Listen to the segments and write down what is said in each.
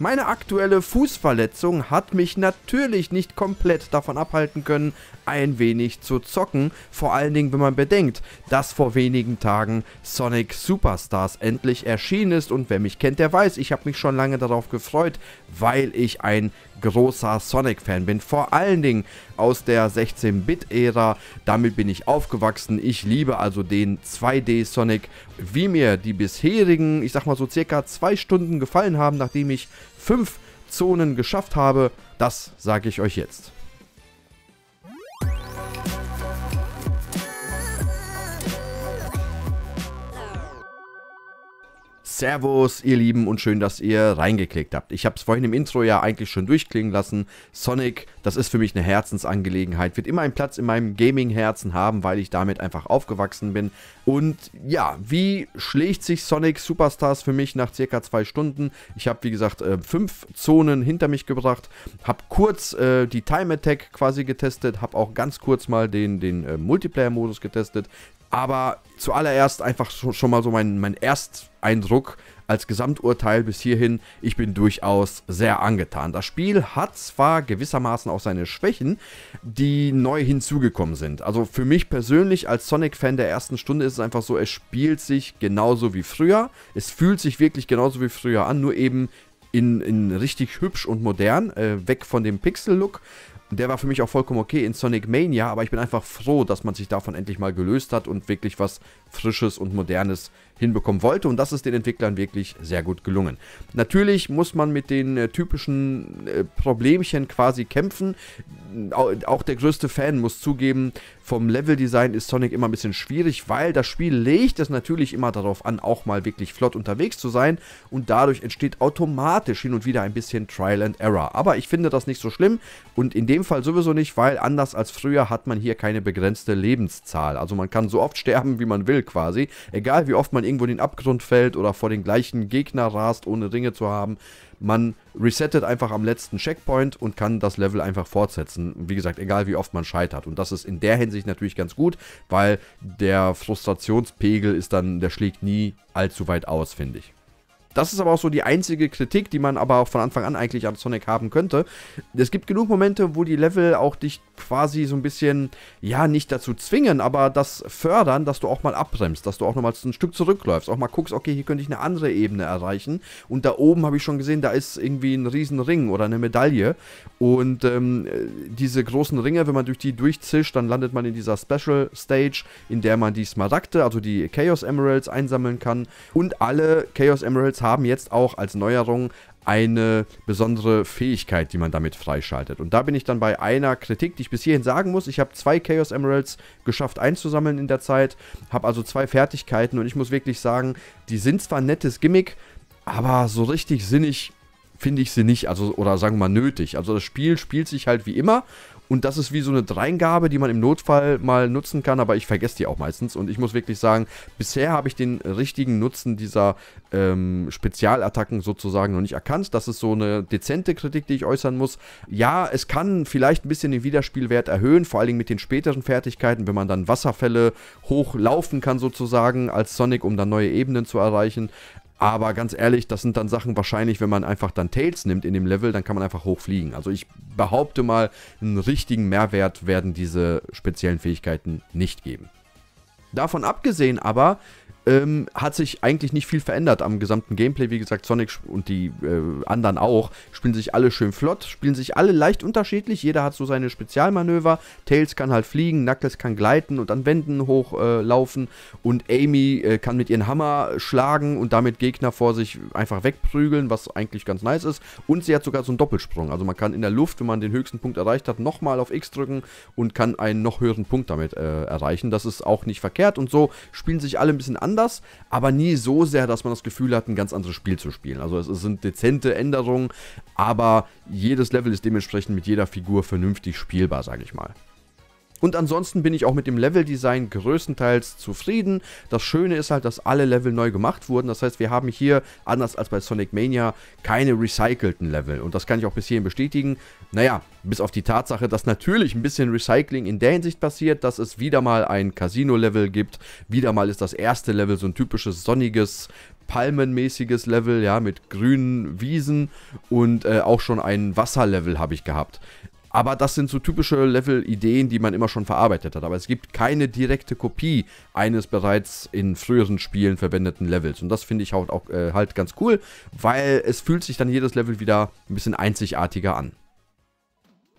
Meine aktuelle Fußverletzung hat mich natürlich nicht komplett davon abhalten können, ein wenig zu zocken, vor allen Dingen wenn man bedenkt, dass vor wenigen Tagen Sonic Superstars endlich erschienen ist und wer mich kennt, der weiß, ich habe mich schon lange darauf gefreut, weil ich ein großer Sonic-Fan bin. Vor allen Dingen, aus der 16-Bit-Ära. Damit bin ich aufgewachsen. Ich liebe also den 2D Sonic. Wie mir die bisherigen, ich sag mal so circa zwei Stunden gefallen haben, nachdem ich fünf Zonen geschafft habe, das sage ich euch jetzt. Servus, ihr Lieben und schön, dass ihr reingeklickt habt. Ich habe es vorhin im Intro ja eigentlich schon durchklingen lassen. Sonic, das ist für mich eine Herzensangelegenheit, wird immer einen Platz in meinem Gaming-Herzen haben, weil ich damit einfach aufgewachsen bin. Und ja, wie schlägt sich Sonic Superstars für mich nach circa zwei Stunden? Ich habe, wie gesagt, äh, fünf Zonen hinter mich gebracht, habe kurz äh, die Time Attack quasi getestet, habe auch ganz kurz mal den, den äh, Multiplayer-Modus getestet, aber zuallererst einfach schon mal so mein, mein Ersteindruck als Gesamturteil bis hierhin, ich bin durchaus sehr angetan. Das Spiel hat zwar gewissermaßen auch seine Schwächen, die neu hinzugekommen sind. Also für mich persönlich als Sonic-Fan der ersten Stunde ist es einfach so, es spielt sich genauso wie früher. Es fühlt sich wirklich genauso wie früher an, nur eben in, in richtig hübsch und modern, äh, weg von dem Pixel-Look. Und der war für mich auch vollkommen okay in Sonic Mania, aber ich bin einfach froh, dass man sich davon endlich mal gelöst hat und wirklich was Frisches und Modernes hinbekommen wollte. Und das ist den Entwicklern wirklich sehr gut gelungen. Natürlich muss man mit den äh, typischen äh, Problemchen quasi kämpfen, auch der größte Fan muss zugeben, vom Leveldesign ist Sonic immer ein bisschen schwierig, weil das Spiel legt es natürlich immer darauf an, auch mal wirklich flott unterwegs zu sein und dadurch entsteht automatisch hin und wieder ein bisschen Trial and Error. Aber ich finde das nicht so schlimm und in dem Fall sowieso nicht, weil anders als früher hat man hier keine begrenzte Lebenszahl. Also man kann so oft sterben, wie man will quasi. Egal wie oft man irgendwo in den Abgrund fällt oder vor den gleichen Gegner rast, ohne Ringe zu haben. Man resettet einfach am letzten Checkpoint und kann das Level einfach fortsetzen. Wie gesagt, egal wie oft man scheitert. Und das ist in der Hinsicht natürlich ganz gut, weil der Frustrationspegel ist dann, der schlägt nie allzu weit aus, finde ich. Das ist aber auch so die einzige Kritik, die man aber auch von Anfang an eigentlich an Sonic haben könnte. Es gibt genug Momente, wo die Level auch dich quasi so ein bisschen, ja, nicht dazu zwingen, aber das fördern, dass du auch mal abbremst, dass du auch nochmal ein Stück zurückläufst, auch mal guckst, okay, hier könnte ich eine andere Ebene erreichen. Und da oben habe ich schon gesehen, da ist irgendwie ein Riesenring oder eine Medaille. Und ähm, diese großen Ringe, wenn man durch die durchzischt, dann landet man in dieser Special Stage, in der man die Smaragde, also die Chaos Emeralds einsammeln kann. Und alle Chaos Emeralds haben jetzt auch als Neuerung eine besondere Fähigkeit, die man damit freischaltet. Und da bin ich dann bei einer Kritik, die ich bis hierhin sagen muss. Ich habe zwei Chaos Emeralds geschafft einzusammeln in der Zeit, habe also zwei Fertigkeiten und ich muss wirklich sagen, die sind zwar ein nettes Gimmick, aber so richtig sinnig finde ich sie nicht, also oder sagen wir mal nötig. Also das Spiel spielt sich halt wie immer, und das ist wie so eine Dreingabe, die man im Notfall mal nutzen kann, aber ich vergesse die auch meistens. Und ich muss wirklich sagen, bisher habe ich den richtigen Nutzen dieser ähm, Spezialattacken sozusagen noch nicht erkannt. Das ist so eine dezente Kritik, die ich äußern muss. Ja, es kann vielleicht ein bisschen den Wiederspielwert erhöhen, vor allen Dingen mit den späteren Fertigkeiten, wenn man dann Wasserfälle hochlaufen kann sozusagen als Sonic, um dann neue Ebenen zu erreichen. Aber ganz ehrlich, das sind dann Sachen wahrscheinlich, wenn man einfach dann Tails nimmt in dem Level, dann kann man einfach hochfliegen. Also ich behaupte mal, einen richtigen Mehrwert werden diese speziellen Fähigkeiten nicht geben. Davon abgesehen aber ähm, hat sich eigentlich nicht viel verändert am gesamten Gameplay. Wie gesagt, Sonic und die äh, anderen auch spielen sich alle schön flott, spielen sich alle leicht unterschiedlich. Jeder hat so seine Spezialmanöver. Tails kann halt fliegen, Knuckles kann gleiten und an Wänden hochlaufen. Äh, und Amy äh, kann mit ihrem Hammer schlagen und damit Gegner vor sich einfach wegprügeln, was eigentlich ganz nice ist. Und sie hat sogar so einen Doppelsprung. Also man kann in der Luft, wenn man den höchsten Punkt erreicht hat, nochmal auf X drücken und kann einen noch höheren Punkt damit äh, erreichen. Das ist auch nicht verkehrt. Und so spielen sich alle ein bisschen anders anders, aber nie so sehr, dass man das Gefühl hat, ein ganz anderes Spiel zu spielen. Also es, es sind dezente Änderungen, aber jedes Level ist dementsprechend mit jeder Figur vernünftig spielbar, sage ich mal. Und ansonsten bin ich auch mit dem Leveldesign größtenteils zufrieden. Das Schöne ist halt, dass alle Level neu gemacht wurden. Das heißt, wir haben hier, anders als bei Sonic Mania, keine recycelten Level. Und das kann ich auch bis hierhin bestätigen. Naja, bis auf die Tatsache, dass natürlich ein bisschen Recycling in der Hinsicht passiert, dass es wieder mal ein Casino-Level gibt. Wieder mal ist das erste Level so ein typisches sonniges palmenmäßiges Level, ja, mit grünen Wiesen und äh, auch schon ein Wasserlevel habe ich gehabt. Aber das sind so typische Level-Ideen, die man immer schon verarbeitet hat. Aber es gibt keine direkte Kopie eines bereits in früheren Spielen verwendeten Levels. Und das finde ich halt auch äh, halt ganz cool, weil es fühlt sich dann jedes Level wieder ein bisschen einzigartiger an.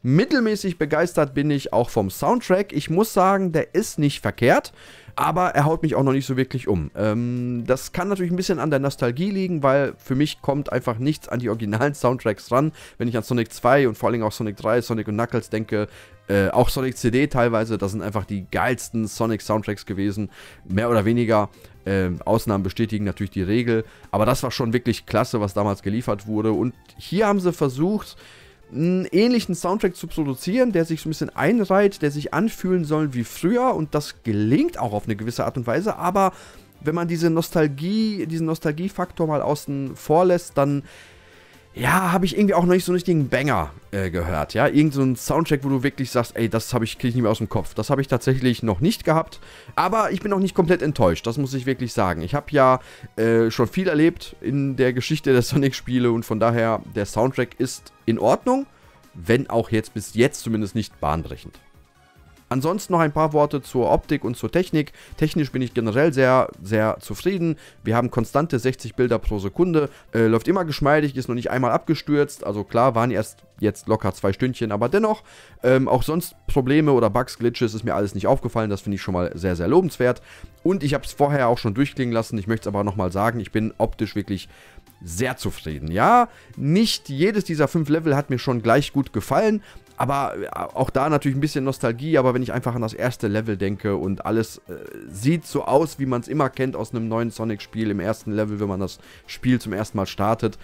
Mittelmäßig begeistert bin ich auch vom Soundtrack. Ich muss sagen, der ist nicht verkehrt aber er haut mich auch noch nicht so wirklich um. Ähm, das kann natürlich ein bisschen an der Nostalgie liegen, weil für mich kommt einfach nichts an die originalen Soundtracks ran. Wenn ich an Sonic 2 und vor allem auch Sonic 3, Sonic und Knuckles denke, äh, auch Sonic CD teilweise, das sind einfach die geilsten Sonic-Soundtracks gewesen, mehr oder weniger. Äh, Ausnahmen bestätigen natürlich die Regel, aber das war schon wirklich klasse, was damals geliefert wurde. Und hier haben sie versucht, einen ähnlichen Soundtrack zu produzieren, der sich so ein bisschen einreiht, der sich anfühlen soll wie früher und das gelingt auch auf eine gewisse Art und Weise, aber wenn man diese Nostalgie, diesen Nostalgiefaktor mal außen vor lässt, dann ja, habe ich irgendwie auch noch nicht so einen richtigen Banger äh, gehört. Ja, irgend so einen Soundtrack, wo du wirklich sagst, ey, das habe ich, kriege ich nicht mehr aus dem Kopf. Das habe ich tatsächlich noch nicht gehabt. Aber ich bin auch nicht komplett enttäuscht, das muss ich wirklich sagen. Ich habe ja äh, schon viel erlebt in der Geschichte der Sonic-Spiele und von daher, der Soundtrack ist in Ordnung, wenn auch jetzt bis jetzt zumindest nicht bahnbrechend. Ansonsten noch ein paar Worte zur Optik und zur Technik. Technisch bin ich generell sehr, sehr zufrieden. Wir haben konstante 60 Bilder pro Sekunde, äh, läuft immer geschmeidig, ist noch nicht einmal abgestürzt. Also klar, waren erst jetzt locker zwei Stündchen, aber dennoch, ähm, auch sonst Probleme oder Bugs, Glitches ist mir alles nicht aufgefallen. Das finde ich schon mal sehr, sehr lobenswert. Und ich habe es vorher auch schon durchklingen lassen. Ich möchte es aber nochmal sagen, ich bin optisch wirklich sehr zufrieden. Ja, nicht jedes dieser fünf Level hat mir schon gleich gut gefallen, aber äh, auch da natürlich ein bisschen Nostalgie, aber wenn ich einfach an das erste Level denke und alles äh, sieht so aus, wie man es immer kennt aus einem neuen Sonic-Spiel im ersten Level, wenn man das Spiel zum ersten Mal startet.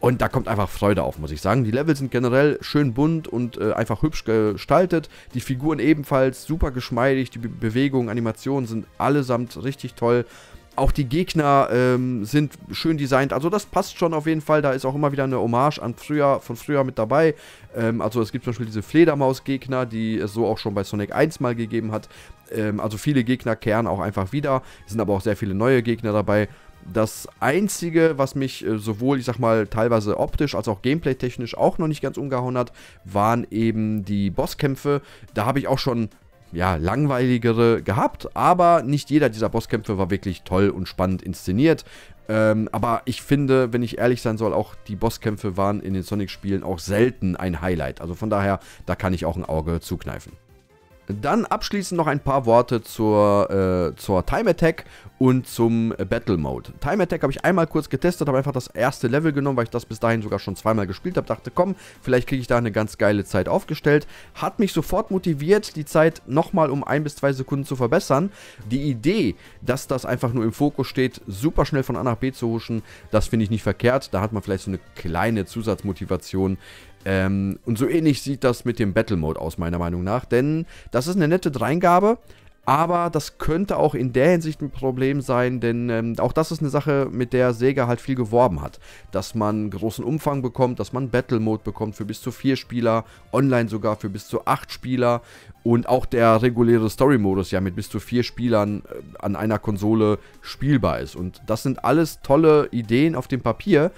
Und da kommt einfach Freude auf, muss ich sagen. Die Level sind generell schön bunt und äh, einfach hübsch gestaltet. Die Figuren ebenfalls super geschmeidig. Die Be Bewegungen, Animationen sind allesamt richtig toll auch die Gegner ähm, sind schön designt. Also das passt schon auf jeden Fall. Da ist auch immer wieder eine Hommage an früher, von früher mit dabei. Ähm, also es gibt zum Beispiel diese Fledermaus-Gegner, die es so auch schon bei Sonic 1 mal gegeben hat. Ähm, also viele Gegner kehren auch einfach wieder. Es sind aber auch sehr viele neue Gegner dabei. Das Einzige, was mich äh, sowohl, ich sag mal, teilweise optisch als auch gameplay-technisch auch noch nicht ganz umgehauen hat, waren eben die Bosskämpfe. Da habe ich auch schon ja, langweiligere gehabt, aber nicht jeder dieser Bosskämpfe war wirklich toll und spannend inszeniert. Ähm, aber ich finde, wenn ich ehrlich sein soll, auch die Bosskämpfe waren in den Sonic-Spielen auch selten ein Highlight. Also von daher, da kann ich auch ein Auge zukneifen. Dann abschließend noch ein paar Worte zur, äh, zur Time Attack und zum Battle Mode. Time Attack habe ich einmal kurz getestet, habe einfach das erste Level genommen, weil ich das bis dahin sogar schon zweimal gespielt habe. Dachte, komm, vielleicht kriege ich da eine ganz geile Zeit aufgestellt. Hat mich sofort motiviert, die Zeit nochmal um ein bis zwei Sekunden zu verbessern. Die Idee, dass das einfach nur im Fokus steht, super schnell von A nach B zu huschen, das finde ich nicht verkehrt. Da hat man vielleicht so eine kleine Zusatzmotivation, ähm, und so ähnlich sieht das mit dem Battle Mode aus, meiner Meinung nach. Denn das ist eine nette Dreingabe, aber das könnte auch in der Hinsicht ein Problem sein, denn ähm, auch das ist eine Sache, mit der Sega halt viel geworben hat. Dass man großen Umfang bekommt, dass man Battle Mode bekommt für bis zu vier Spieler, online sogar für bis zu acht Spieler und auch der reguläre Story-Modus ja mit bis zu vier Spielern äh, an einer Konsole spielbar ist. Und das sind alles tolle Ideen auf dem Papier,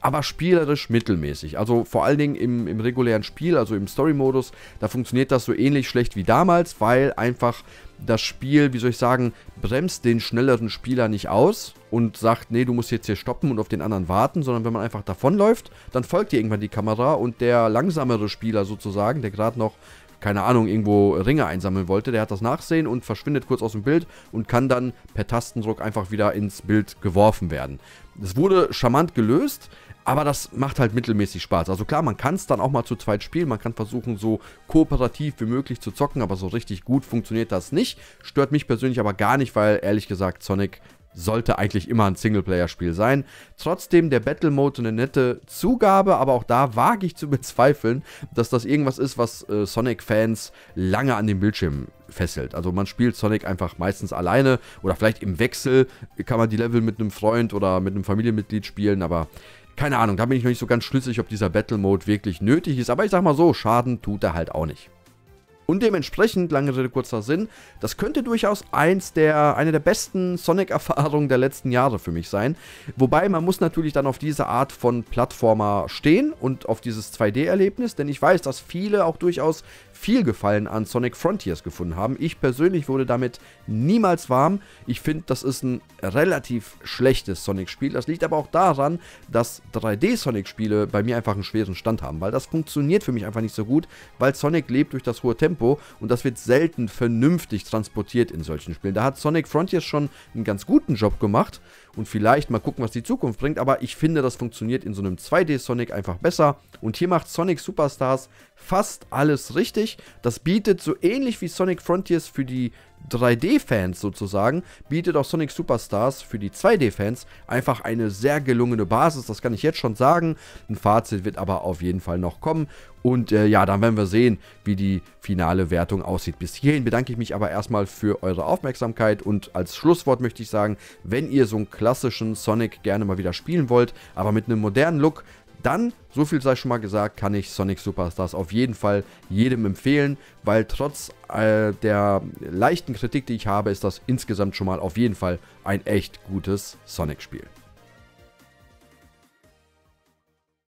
aber spielerisch mittelmäßig. Also vor allen Dingen im, im regulären Spiel, also im Story-Modus, da funktioniert das so ähnlich schlecht wie damals, weil einfach das Spiel, wie soll ich sagen, bremst den schnelleren Spieler nicht aus und sagt, nee, du musst jetzt hier stoppen und auf den anderen warten, sondern wenn man einfach davonläuft, dann folgt dir irgendwann die Kamera und der langsamere Spieler sozusagen, der gerade noch keine Ahnung, irgendwo Ringe einsammeln wollte. Der hat das Nachsehen und verschwindet kurz aus dem Bild und kann dann per Tastendruck einfach wieder ins Bild geworfen werden. Das wurde charmant gelöst, aber das macht halt mittelmäßig Spaß. Also klar, man kann es dann auch mal zu zweit spielen. Man kann versuchen, so kooperativ wie möglich zu zocken. Aber so richtig gut funktioniert das nicht. Stört mich persönlich aber gar nicht, weil ehrlich gesagt Sonic sollte eigentlich immer ein Singleplayer-Spiel sein. Trotzdem der Battle Mode eine nette Zugabe, aber auch da wage ich zu bezweifeln, dass das irgendwas ist, was äh, Sonic-Fans lange an den Bildschirm fesselt. Also man spielt Sonic einfach meistens alleine oder vielleicht im Wechsel kann man die Level mit einem Freund oder mit einem Familienmitglied spielen, aber keine Ahnung, da bin ich noch nicht so ganz schlüssig, ob dieser Battle Mode wirklich nötig ist. Aber ich sag mal so, Schaden tut er halt auch nicht. Und dementsprechend, lange Rede, kurzer Sinn, das könnte durchaus eins der, eine der besten Sonic-Erfahrungen der letzten Jahre für mich sein. Wobei, man muss natürlich dann auf diese Art von Plattformer stehen und auf dieses 2D-Erlebnis, denn ich weiß, dass viele auch durchaus viel Gefallen an Sonic Frontiers gefunden haben. Ich persönlich wurde damit niemals warm. Ich finde, das ist ein relativ schlechtes Sonic-Spiel. Das liegt aber auch daran, dass 3D-Sonic-Spiele bei mir einfach einen schweren Stand haben, weil das funktioniert für mich einfach nicht so gut, weil Sonic lebt durch das hohe Tempo und das wird selten vernünftig transportiert in solchen Spielen. Da hat Sonic Frontiers schon einen ganz guten Job gemacht und vielleicht mal gucken, was die Zukunft bringt. Aber ich finde, das funktioniert in so einem 2D-Sonic einfach besser. Und hier macht Sonic Superstars fast alles richtig. Das bietet so ähnlich wie Sonic Frontiers für die 3D-Fans sozusagen, bietet auch Sonic Superstars für die 2D-Fans einfach eine sehr gelungene Basis, das kann ich jetzt schon sagen. Ein Fazit wird aber auf jeden Fall noch kommen. Und äh, ja, dann werden wir sehen, wie die finale Wertung aussieht. Bis hierhin bedanke ich mich aber erstmal für eure Aufmerksamkeit und als Schlusswort möchte ich sagen, wenn ihr so einen klassischen Sonic gerne mal wieder spielen wollt, aber mit einem modernen Look, dann, so viel sei schon mal gesagt, kann ich Sonic Superstars auf jeden Fall jedem empfehlen, weil trotz äh, der leichten Kritik, die ich habe, ist das insgesamt schon mal auf jeden Fall ein echt gutes Sonic-Spiel.